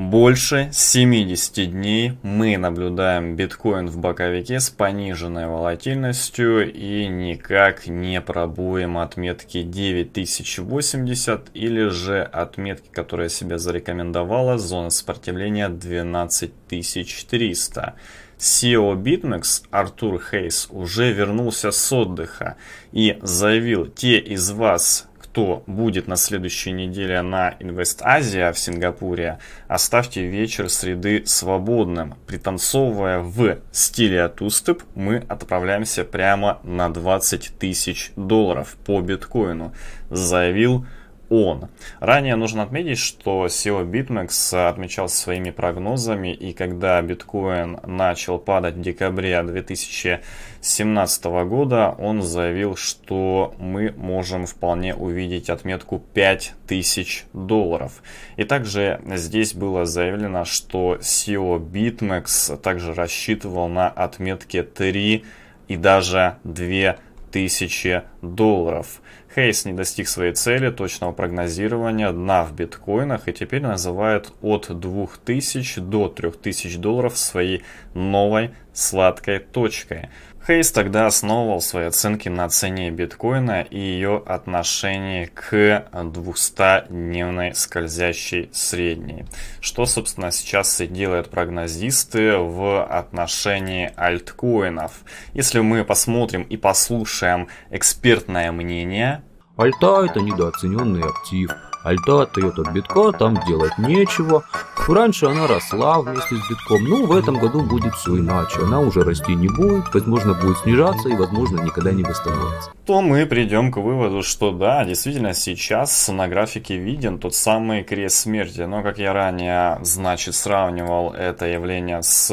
Больше 70 дней мы наблюдаем биткоин в боковике с пониженной волатильностью и никак не пробуем отметки 9080 или же отметки, которая себя зарекомендовала, зона сопротивления 12300. CEO BitMEX Артур Хейс уже вернулся с отдыха и заявил, те из вас, кто будет на следующей неделе на Инвест-Азия а в Сингапуре, оставьте вечер среды свободным. Пританцовывая в стиле от уступ, мы отправляемся прямо на 20 тысяч долларов по биткоину, заявил он. Ранее нужно отметить, что SEO BitMEX отмечался своими прогнозами, и когда биткоин начал падать в декабре 2017 года, он заявил, что мы можем вполне увидеть отметку 5000 долларов. И также здесь было заявлено, что SEO BitMEX также рассчитывал на отметки 3 и даже 2000 долларов. долларов. Хейс не достиг своей цели точного прогнозирования дна в биткоинах и теперь называет от 2000 до 3000 долларов своей новой сладкой точкой. Хейс тогда основывал свои оценки на цене биткоина и ее отношении к 200-дневной скользящей средней. Что, собственно, сейчас и делают прогнозисты в отношении альткоинов. Если мы посмотрим и послушаем экспертное мнение Альта – это недооцененный актив. Альта отдает от битка, там делать нечего. Раньше она росла вместе с битком, но ну, в этом году будет все иначе. Она уже расти не будет, возможно будет снижаться и возможно никогда не восстановится то мы придем к выводу, что да, действительно сейчас на графике виден тот самый крест смерти. Но, как я ранее, значит, сравнивал это явление с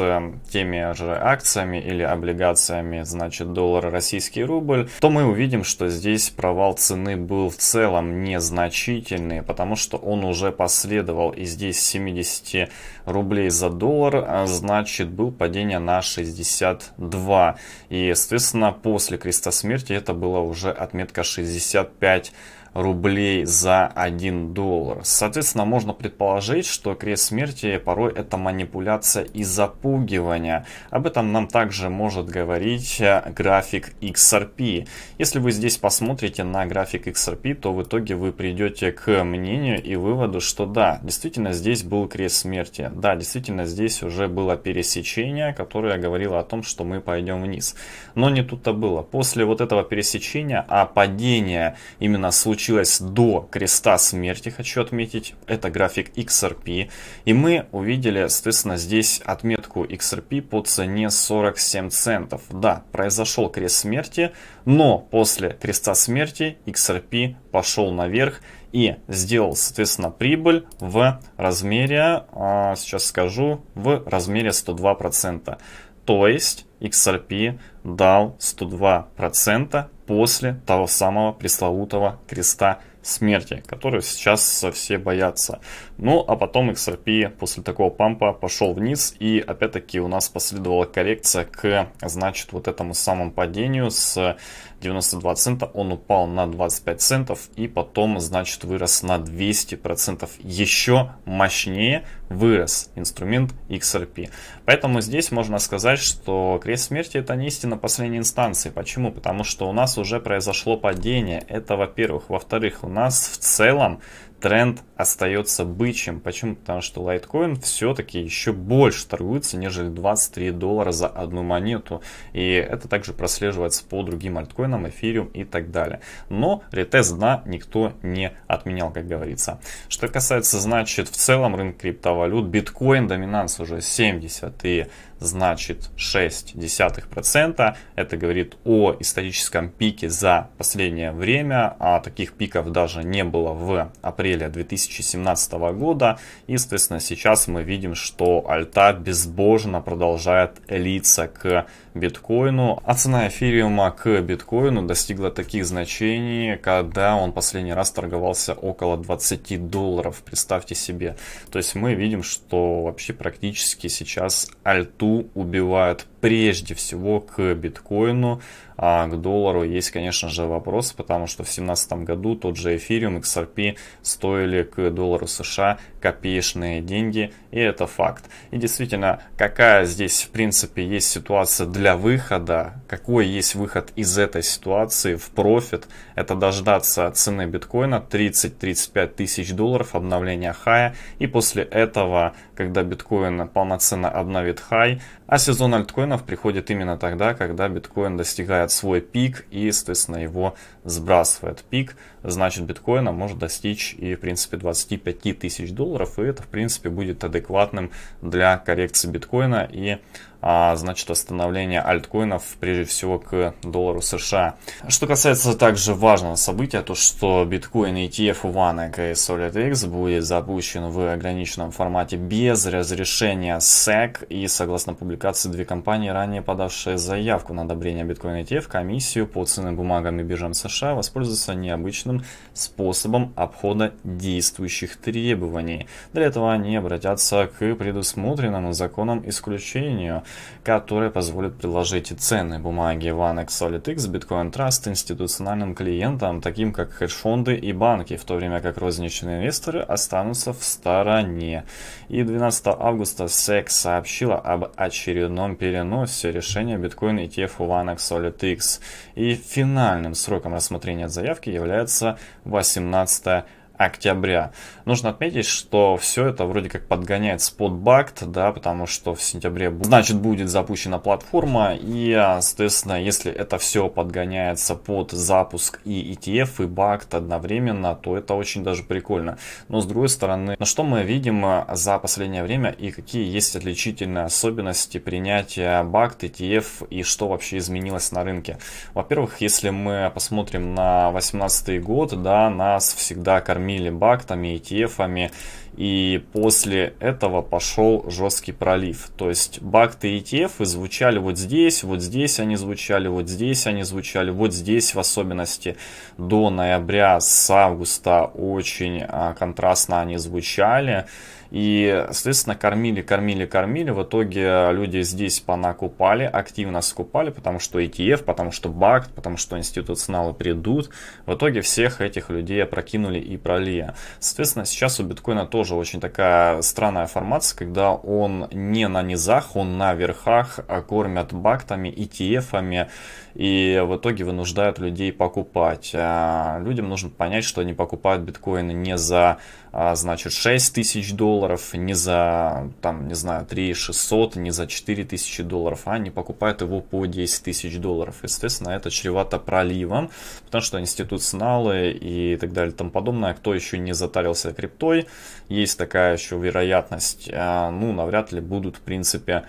теми же акциями или облигациями, значит, доллар, российский рубль, то мы увидим, что здесь провал цены был в целом незначительный, потому что он уже последовал. И здесь 70 рублей за доллар, а, значит, был падение на 62. И, естественно, после креста смерти это было уже отметка 65 рублей за 1 доллар. Соответственно, можно предположить, что крест смерти порой это манипуляция и запугивание. Об этом нам также может говорить э, график XRP. Если вы здесь посмотрите на график XRP, то в итоге вы придете к мнению и выводу, что да, действительно здесь был крест смерти. Да, действительно здесь уже было пересечение, которое говорило о том, что мы пойдем вниз. Но не тут-то было. После вот этого пересечения, а падение именно случая случилось до креста смерти, хочу отметить. Это график XRP. И мы увидели, соответственно, здесь отметку XRP по цене 47 центов. Да, произошел крест смерти, но после креста смерти XRP пошел наверх и сделал, соответственно, прибыль в размере, а, сейчас скажу, в размере 102%. То есть XRP дал 102% после того самого пресловутого креста смерти, которую сейчас все боятся. Ну, а потом XRP после такого пампа пошел вниз, и опять-таки у нас последовала коррекция к, значит, вот этому самому падению с 92 цента, он упал на 25 центов и потом, значит, вырос на 200%. Еще мощнее вырос инструмент XRP. Поэтому здесь можно сказать, что крест смерти это не истина последней инстанции. Почему? Потому что у нас уже произошло падение. Это во-первых. Во-вторых, у нас в целом тренд остается бычьим. Почему? Потому что лайткоин все-таки еще больше торгуется, нежели 23 доллара за одну монету. И это также прослеживается по другим альткоинам, эфириум и так далее. Но ретест дна никто не отменял, как говорится. Что касается, значит, в целом рынка криптовалют, биткоин доминанс уже 70 и значит 0,6%. Это говорит о историческом пике за последнее время, а таких пиков даже не было в апреле апреля 2017 года. И, соответственно, сейчас мы видим, что альта безбожно продолжает литься к биткоину. А цена эфириума к биткоину достигла таких значений, когда он последний раз торговался около 20 долларов. Представьте себе. То есть мы видим, что вообще практически сейчас альту убивают прежде всего к биткоину, а к доллару есть, конечно же, вопрос, потому что в 2017 году тот же эфириум XRP стоили к доллару США копеечные деньги, и это факт. И действительно, какая здесь, в принципе, есть ситуация для выхода, какой есть выход из этой ситуации в профит, это дождаться цены биткоина 30-35 тысяч долларов, обновления хая, и после этого, когда биткоин полноценно обновит хай, а сезон альткоин биткоинов приходит именно тогда, когда биткоин достигает свой пик и, соответственно, его сбрасывает. Пик, значит, биткоина может достичь и, в принципе, 25 тысяч долларов, и это, в принципе, будет адекватным для коррекции биткоина и а, значит, остановление альткоинов, прежде всего, к доллару США. Что касается также важного события, то что биткоин ETF One EKS X будет запущен в ограниченном формате без разрешения SEC и, согласно публикации, две компании, ранее подавшие заявку на одобрение биткоин ETF, комиссию по ценным бумагам и биржам США воспользуются необычным способом обхода действующих требований. Для этого они обратятся к предусмотренному законом исключению – которые позволят предложить цены бумаги OneX Solid X Bitcoin Trust институциональным клиентам, таким как хедж-фонды и банки, в то время как розничные инвесторы останутся в стороне. И 12 августа SEC сообщила об очередном переносе решения Bitcoin ETF OneX Solid X. И финальным сроком рассмотрения заявки является 18 октября. Нужно отметить, что все это вроде как подгоняет спот бакт, да, потому что в сентябре, значит, будет запущена платформа, и, соответственно, если это все подгоняется под запуск и ETF, и бакт одновременно, то это очень даже прикольно. Но, с другой стороны, на что мы видим э, за последнее время и какие есть отличительные особенности принятия бакт, ETF и что вообще изменилось на рынке? Во-первых, если мы посмотрим на 2018 год, да, нас всегда кормили кормили бактами, ETF-ами, и после этого пошел жесткий пролив. То есть бакты и ETF звучали вот здесь, вот здесь они звучали, вот здесь они звучали, вот здесь в особенности до ноября с августа очень а, контрастно они звучали. И, соответственно, кормили, кормили, кормили. В итоге люди здесь понакупали, активно скупали, потому что ETF, потому что БАКТ, потому что институционалы придут. В итоге всех этих людей опрокинули и пролили. Соответственно, сейчас у биткоина тоже очень такая странная формация, когда он не на низах, он на верхах, а кормят бактами, ETF-ами и в итоге вынуждают людей покупать. А, людям нужно понять, что они покупают биткоины не за, а, значит, 6 тысяч долларов, долларов, не за, там, не знаю, 3 600, не за 4 тысячи долларов, а они покупают его по 10 тысяч долларов. Естественно, это чревато проливом, потому что институционалы и так далее и тому подобное, кто еще не затарился криптой, есть такая еще вероятность, а, ну, навряд ли будут, в принципе,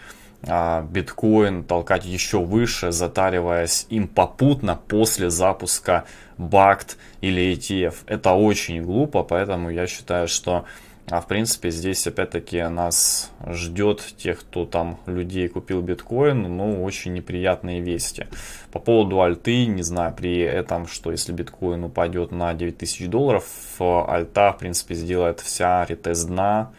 а, биткоин толкать еще выше, затариваясь им попутно после запуска бакт или ETF. Это очень глупо, поэтому я считаю, что а в принципе здесь опять-таки нас ждет тех, кто там людей купил биткоин, ну очень неприятные вести. По поводу альты, не знаю, при этом, что если биткоин упадет на 9000 долларов, э, альта в принципе сделает вся ретест дна,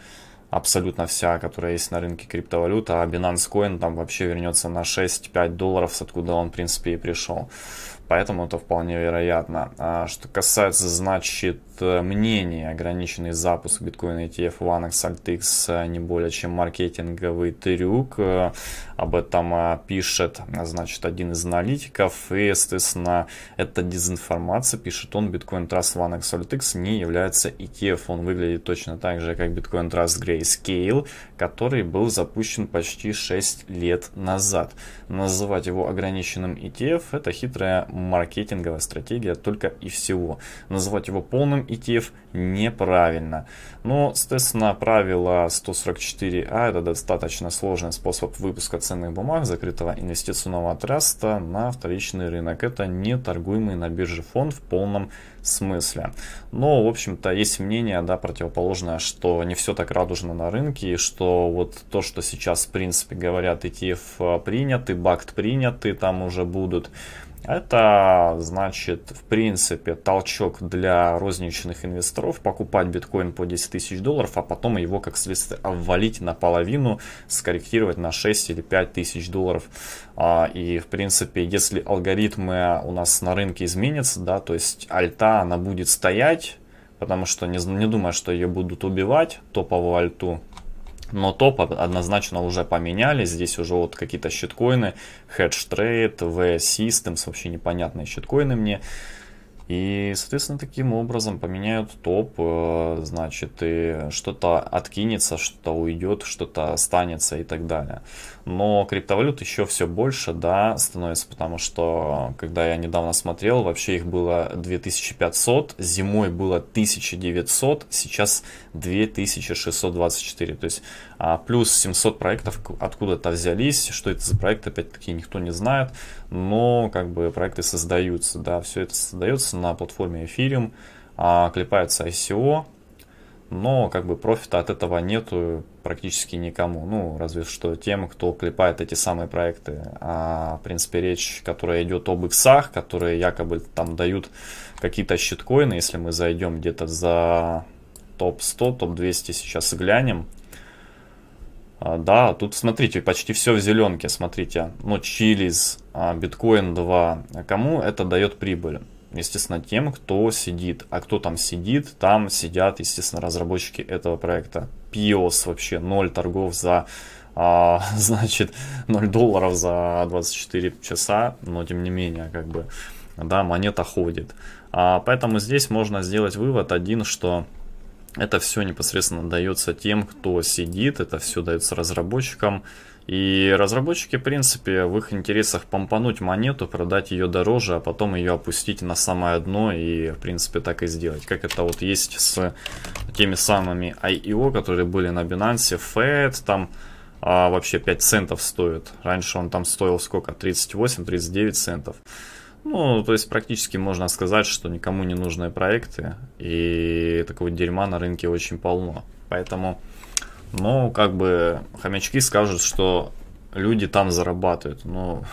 абсолютно вся, которая есть на рынке криптовалюта, а Binance Coin там вообще вернется на 6-5 долларов, с откуда он, в принципе, и пришел. Поэтому это вполне вероятно. А что касается, значит, мнения, ограниченный запуск биткоина ETF Vanex Altix не более чем маркетинговый трюк. Об этом а, пишет, значит, один из аналитиков. И, естественно, это дезинформация. Пишет он, Bitcoin Trust Vanex Altix не является ETF. Он выглядит точно так же, как Bitcoin Trust Grayscale, который был запущен почти 6 лет назад. Называть его ограниченным ETF – это хитрая маркетинговая стратегия только и всего. Называть его полным ETF неправильно. Но, соответственно, правило 144А – это достаточно сложный способ выпуска ценных бумаг закрытого инвестиционного траста на вторичный рынок. Это не торгуемый на бирже фонд в полном смысле. Но, в общем-то, есть мнение, да, противоположное, что не все так радужно на рынке, и что вот то, что сейчас, в принципе, говорят, ETF э, принят, БАКТ принят, там уже будут это значит, в принципе, толчок для розничных инвесторов покупать биткоин по 10 тысяч долларов, а потом его, как следствие, обвалить наполовину, скорректировать на 6 или 5 тысяч долларов. А, и, в принципе, если алгоритмы у нас на рынке изменятся, да, то есть альта, она будет стоять, потому что не, не думаю, что ее будут убивать, топовую альту, но топ однозначно уже поменяли. Здесь уже вот какие-то щиткоины. Hedge Trade, V Systems, вообще непонятные щиткоины мне. И, соответственно, таким образом поменяют топ, э, значит, и что-то откинется, что-то уйдет, что-то останется и так далее. Но криптовалют еще все больше, да, становится, потому что, когда я недавно смотрел, вообще их было 2500, зимой было 1900, сейчас 2624. То есть а плюс 700 проектов откуда это взялись, что это за проект, опять-таки, никто не знает, но как бы проекты создаются, да, все это создается на платформе Ethereum, а, клепается ICO, но как бы профита от этого нету практически никому, ну, разве что тем, кто клепает эти самые проекты. А, в принципе, речь, которая идет об иксах, которые якобы там дают какие-то щиткоины, если мы зайдем где-то за топ-100, топ-200 сейчас глянем, а, да, тут смотрите, почти все в зеленке, смотрите. Ну, Чилис, а, биткоин 2. Кому это дает прибыль? Естественно, тем, кто сидит. А кто там сидит? Там сидят, естественно, разработчики этого проекта. Пиос вообще, ноль торгов за, а, значит, 0 долларов за 24 часа. Но, тем не менее, как бы, да, монета ходит. А, поэтому здесь можно сделать вывод один, что это все непосредственно дается тем, кто сидит, это все дается разработчикам. И разработчики, в принципе, в их интересах помпануть монету, продать ее дороже, а потом ее опустить на самое дно и, в принципе, так и сделать. Как это вот есть с теми самыми IEO, которые были на Binance, FED, там а, вообще 5 центов стоит. Раньше он там стоил сколько? 38-39 центов. Ну, то есть практически можно сказать, что никому не нужны проекты, и такого дерьма на рынке очень полно. Поэтому, ну, как бы хомячки скажут, что люди там зарабатывают. Ну,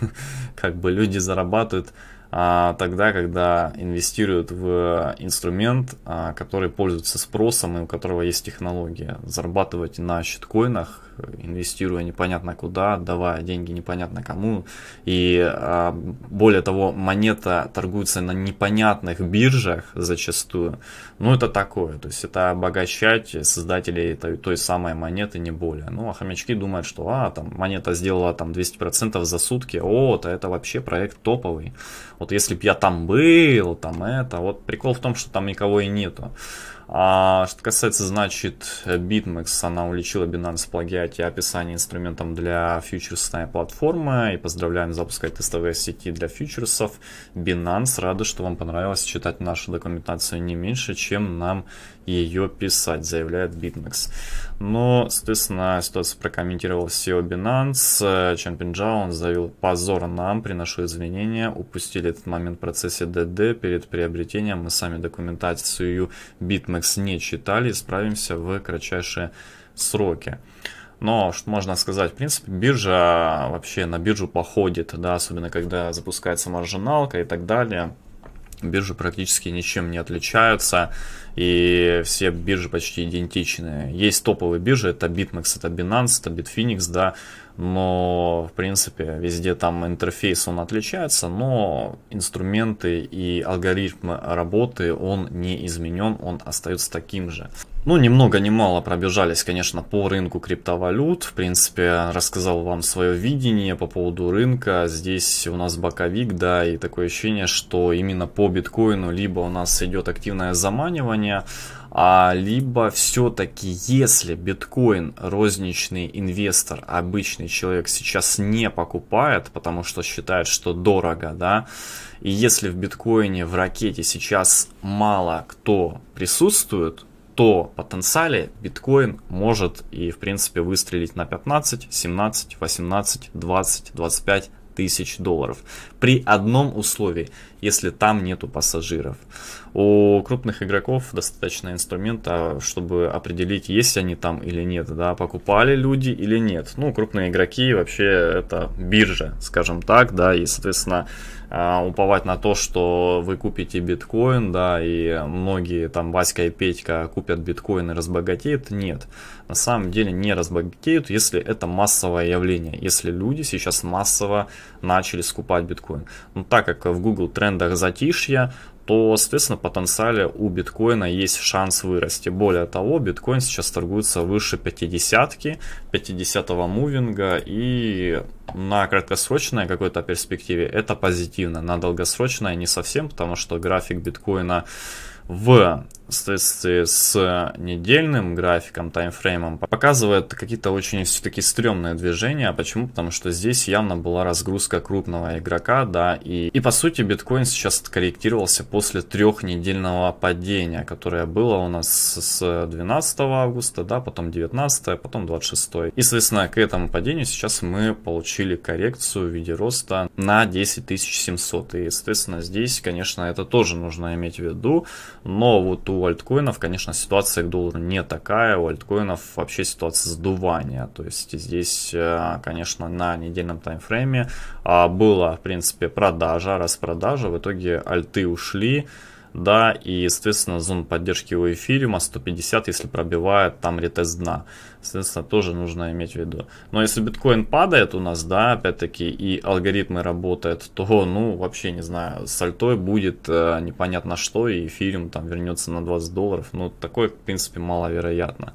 как бы люди зарабатывают а, тогда, когда инвестируют в инструмент, а, который пользуется спросом и у которого есть технология. Зарабатывать на щиткоинах инвестируя непонятно куда, давая деньги непонятно кому. И а, более того, монета торгуется на непонятных биржах зачастую. Ну, это такое. То есть это обогащать создателей той, той самой монеты, не более. Ну, а хомячки думают, что а, там монета сделала там 200% за сутки. О, то это вообще проект топовый. Вот если б я там был, там это. Вот прикол в том, что там никого и нету. А, что касается, значит, BitMEX, она уличила Binance в плагиате описание инструментом для фьючерсной платформы. И поздравляем запускать тестовые сети для фьючерсов. Binance рада, что вам понравилось читать нашу документацию не меньше, чем нам ее писать, заявляет BitMEX. Но, соответственно, ситуацию прокомментировал SEO Binance. Чан Пинджао, он заявил, позор нам, приношу извинения, упустили этот момент в процессе DD перед приобретением. Мы сами документацию BitMEX Яндекс не читали, справимся в кратчайшие сроки. Но что можно сказать, в принципе, биржа вообще на биржу походит, да, особенно когда запускается маржиналка и так далее. Биржи практически ничем не отличаются, и все биржи почти идентичны. Есть топовые биржи, это BitMEX, это Binance, это Bitfinex, да, но в принципе везде там интерфейс он отличается, но инструменты и алгоритмы работы он не изменен, он остается таким же. Ну, ни много ни мало пробежались, конечно, по рынку криптовалют. В принципе, рассказал вам свое видение по поводу рынка. Здесь у нас боковик, да, и такое ощущение, что именно по биткоину либо у нас идет активное заманивание, а, либо все-таки, если биткоин розничный инвестор, обычный человек сейчас не покупает, потому что считает, что дорого, да, и если в биткоине, в ракете сейчас мало кто присутствует, то потенциале биткоин может и в принципе выстрелить на 15, 17, 18, 20, 25 тысяч долларов. При одном условии – если там нету пассажиров. У крупных игроков достаточно инструмента, чтобы определить, есть они там или нет, да, покупали люди или нет. Ну, крупные игроки вообще это биржа, скажем так, да, и, соответственно, а, уповать на то, что вы купите биткоин, да, и многие там Васька и Петька купят биткоин и разбогатеют, нет. На самом деле не разбогатеют, если это массовое явление, если люди сейчас массово начали скупать биткоин. Но так как в Google Trends трендах затишья, то, соответственно, в потенциале у биткоина есть шанс вырасти. Более того, биткоин сейчас торгуется выше 50-ки, 50-го мувинга, и на краткосрочной какой-то перспективе это позитивно, на долгосрочной не совсем, потому что график биткоина в соответствии с э, недельным графиком, таймфреймом, показывает какие-то очень все-таки стрёмные движения. Почему? Потому что здесь явно была разгрузка крупного игрока, да, и, и по сути биткоин сейчас корректировался после трехнедельного падения, которое было у нас с 12 августа, да, потом 19, потом 26. И, соответственно, к этому падению сейчас мы получили коррекцию в виде роста на 10 700. И, соответственно, здесь, конечно, это тоже нужно иметь в виду, но вот у у альткоинов, конечно, ситуация к доллару не такая, у альткоинов вообще ситуация сдувания, то есть здесь, э, конечно, на недельном таймфрейме а, была, в принципе, продажа, распродажа, в итоге альты ушли, да, и, соответственно, зон поддержки у эфириума 150, если пробивает там ретест дна. Соответственно, тоже нужно иметь в виду. Но если биткоин падает у нас, да, опять-таки, и алгоритмы работают, то, ну, вообще, не знаю, с альтой будет э, непонятно что, и эфириум там вернется на 20 долларов. Ну, такое, в принципе, маловероятно.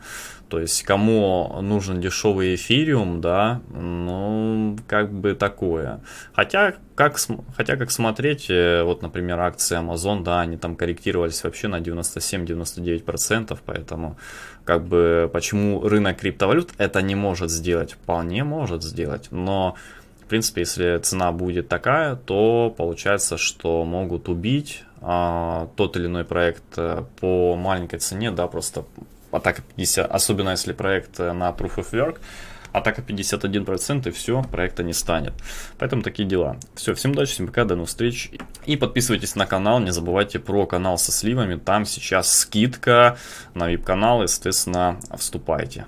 То есть, кому нужен дешевый эфириум, да, ну, как бы такое. Хотя, как, хотя как смотреть, э, вот, например, акции Amazon, да, они там корректировались вообще на 97-99%, поэтому, как бы, почему рынок криптовалют это не может сделать, вполне может сделать, но в принципе, если цена будет такая, то получается, что могут убить а, тот или иной проект э, по маленькой цене, да, просто атака 50, особенно если проект э, на Proof of Work, атака 51% и все, проекта не станет. Поэтому такие дела. Все, всем удачи, всем пока, до новых встреч. И подписывайтесь на канал, не забывайте про канал со сливами, там сейчас скидка на VIP-канал, и, соответственно, вступайте.